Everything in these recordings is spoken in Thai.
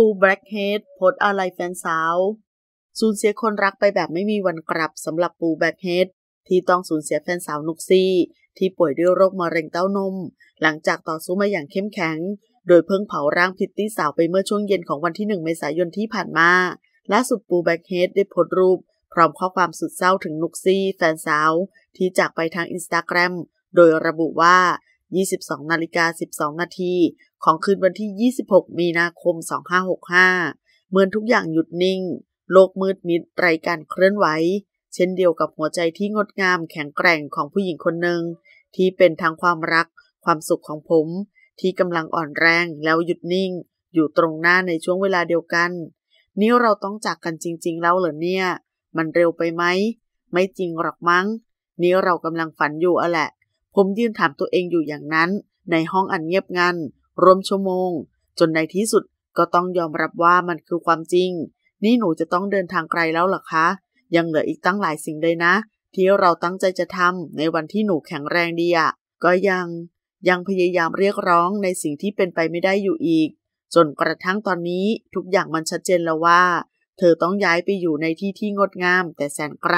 ปูแบล็กเฮดโพสอะไรแฟนสาวสูญเสียคนรักไปแบบไม่มีวันกลับสำหรับปูแบล็กเฮดที่ต้องสูญเสียแฟนสาวนุกซี่ ที่ป่วยด้วยโรคมะเร็งเต้านม หลังจากต่อสู้มาอย่างเข้มแข็ง โดยเพิ่งเผาร่างพิตตี้สาวไปเมื่อช่วงเย็นของวันที่หนึ่งเมษายนที่ผ่านมาล่าสุดปูแบล็กเฮดได้โพสรูป พร้อมข้อความสุดเศร้าถึงนุกซี่ แฟนสาว ที่จากไปทางอินสตาแกรมโดยระบุว่า22นาฬิกา12 นาที ของคืนวันที่ 26 มีนาคม 2565เหมือนทุกอย่างหยุดนิ่ง โลกมืดมิดไรการเคลื่อนไหวเช่นเดียวกับหัวใจที่งดงามแข็งแกร่งของผู้หญิงคนหนึ่ง ที่เป็นทางความรัก ความสุขของผม ที่กำลังอ่อนแรงแล้วหยุดนิ่งอยู่ตรงหน้าในช่วงเวลาเดียวกันนี่เราต้องจากกันจริงๆแล้วเหรอเนี่ย มันเร็วไปไหมไม่จริงหรอกมั้งนี่เรากำลังฝันอยู่อะแหละผมยืนถามตัวเองอยู่อย่างนั้น ในห้องอันเงียบงันรวมชั่วโมง จนในที่สุดก็ต้องยอมรับว่ามันคือความจริง นี่หนูจะต้องเดินทางไกลแล้วหรอคะ ยังเหลืออีกตั้งหลายสิ่งเลยนะที่เราตั้งใจจะทำในวันที่หนูแข็งแรงดีอะก็ยัง ยังพยายามเรียกร้องในสิ่งที่เป็นไปไม่ได้อยู่อีก จนกระทั่งตอนนี้ทุกอย่างมันชัดเจนแล้วว่า เธอต้องย้ายไปอยู่ในที่ที่งดงาม แต่แสนไกล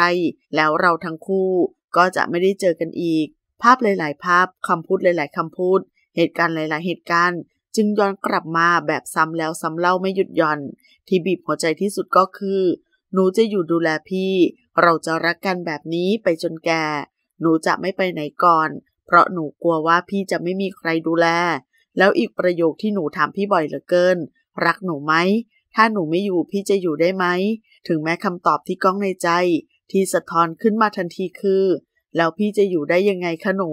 แล้วเราทั้งคู่ ก็จะไม่ได้เจอกันอีกภาพหลาย ๆ ภาพคำพูดหลาย ๆ คำพูด เหตุการณ์หลาย ๆ เหตุการณ์จึงย้อนกลับมาแบบซ้ำแล้วซ้ำเล่าไม่หยุดหย่อน ที่บีบหัวใจที่สุดก็คือ หนูจะอยู่ดูแลพี่เราจะรักกันแบบนี้ไปจนแก่ หนูจะไม่ไปไหนก่อน เพราะหนูกลัวว่าพี่จะไม่มีใครดูแล แล้วอีกประโยคที่หนูถามพี่บ่อยเหลือเกิน รักหนูไหมถ้าหนูไม่อยู่พี่จะอยู่ได้ไหมถึงแม้คำตอบที่ก้องในใจ ที่สะท้อนขึ้นมาทันทีคือแล้วพี่จะอยู่ได้ยังไงคะหนู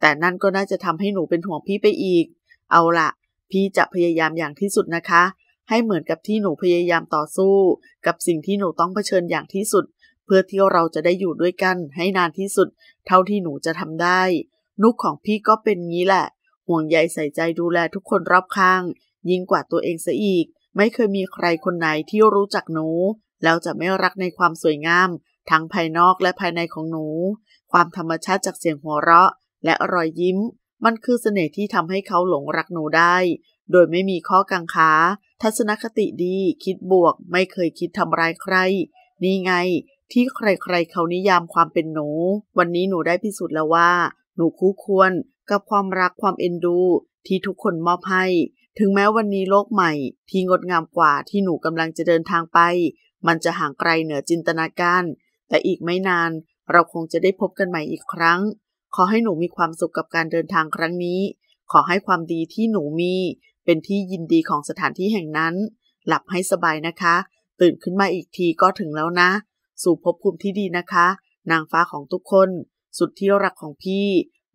แต่นั่นก็น่าจะทำให้หนูเป็นห่วงพี่ไปอีก เอาละ พี่จะพยายามอย่างที่สุดนะคะ ให้เหมือนกับที่หนูพยายามต่อสู้ กับสิ่งที่หนูต้องเผชิญอย่างที่สุด เพื่อที่เราจะได้อยู่ด้วยกันให้นานที่สุด เท่าที่หนูจะทำได้ นุกของพี่ก็เป็นงี้แหละ ห่วงใยใส่ใจดูแลทุกคนรอบข้าง ยิ่งกว่าตัวเองซะอีก ไม่เคยมีใครคนไหนที่รู้จักหนูแล้วจะไม่รักในความสวยงามทั้งภายนอกและภายในของหนู ความธรรมชาติจากเสียงหัวเราะ และรอยยิ้ม มันคือเสน่ห์ที่ทำให้เขาหลงรักหนูได้ โดยไม่มีข้อกังขาทัศนคติดีคิดบวกไม่เคยคิดทำร้ายใคร นี่ไงที่ใครๆ เขานิยามความเป็นหนู วันนี้หนูได้พิสูจน์แล้วว่า หนูคู่ควรกับความรักความเอ็นดูที่ทุกคนมอบให้ถึงแม้วันนี้โลกใหม่ ที่งดงามกว่าที่หนูกำลังจะเดินทางไป มันจะห่างไกลเหนือจินตนาการแต่อีกไม่นานเราคงจะได้พบกันใหม่อีกครั้ง ขอให้หนูมีความสุขกับการเดินทางครั้งนี้ ขอให้ความดีที่หนูมี เป็นที่ยินดีของสถานที่แห่งนั้น หลับให้สบายนะคะ ตื่นขึ้นมาอีกทีก็ถึงแล้วนะ สู่ภพภูมิที่ดีนะคะ นางฟ้าของทุกคน สุดที่รักของพี่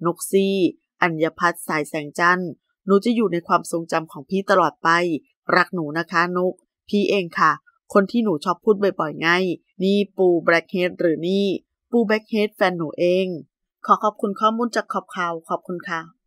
นกซี่ อัญญพัฒสายแสงจันทร์หนูจะอยู่ในความทรงจำของพี่ตลอดไป รักหนูนะคะนกพี่เองค่ะคนที่หนูชอบพูดบ่อยๆไงนี่ปูแบล็กเฮดหรือนี่ ปูแบล็กเฮดแฟนหนูเอง ขอขอบคุณข้อมูลจากขอบข่าว ขอบคุณค่ะ